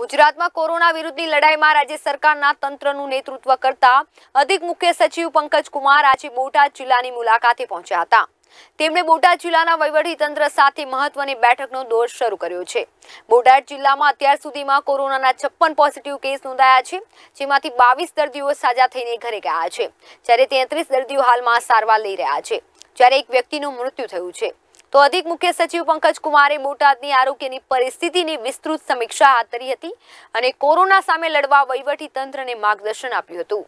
ગુજરાતમાં કોરોના વિરુદ્ધની લડાઈમાં રાજ્ય સરકારના તંત્રનું નેતૃત્વ કરતા અધિક મુખ્ય સચિવ પંકજ કુમાર આજે બોટાદ જિલ્લાની મુલાકાતે પહોંચ્યા હતા તેમણે બોટાદ જિલ્લાના વહીવટી તંત્ર સાથે મહત્વની બેઠકનો દોર શરૂ કર્યો છે બોટાદ જિલ્લામાં અત્યાર સુધીમાં કોરોનાના છપ્પન પોઝિટિવ કેસ નોંધાયા છે જેમાંથી બાવીસ દર્દીઓ સાજા થઈને ઘરે ગયા છે જ્યારે તેત્રીસ દર્દીઓ હાલમાં સારવાર લઈ રહ્યા છે જ્યારે એક વ્યક્તિનું મૃત્યુ થયું છે તો અધિક મુખ્ય સચિવ પંકજ કુમારે બોટાદની આરોગ્યની પરિસ્થિતિની વિસ્તૃત સમીક્ષા હાથ ધરી હતી અને કોરોના સામે લડવા વહીવટી તંત્રને માર્ગદર્શન આપ્યું હતું